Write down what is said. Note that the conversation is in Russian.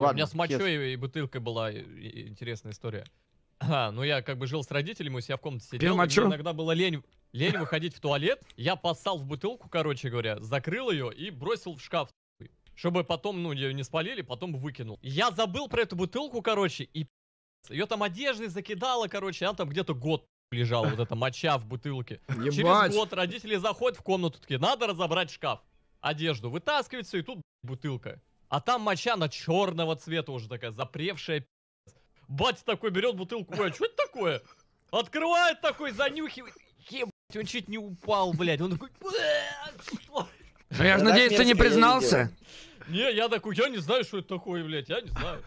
Ладно, У меня с мочой и бутылкой была интересная история. А, ну я как бы жил с родителями, у себя в комнате сидел. Мне иногда было лень, лень выходить в туалет. Я поссал в бутылку, короче говоря, закрыл ее и бросил в шкаф. Чтобы потом, ну, ее не спалили, потом выкинул. Я забыл про эту бутылку, короче, и ее там одеждой закидала, короче, она там где-то год лежала, вот эта моча в бутылке. Ебать. Через год родители заходят в комнату, такие, надо разобрать шкаф, одежду, вытаскивать все, и тут бутылка. А там моча на черного цвета уже такая, запревшая. Батя такой берет бутылку, ой, а что это такое? Открывает такой, занюхивает. Ебать, он чуть не упал, блядь. Он такой, что? Ну я же надеюсь, ты не признался. Не, я такой, я не знаю, что это такое, блядь, я не знаю.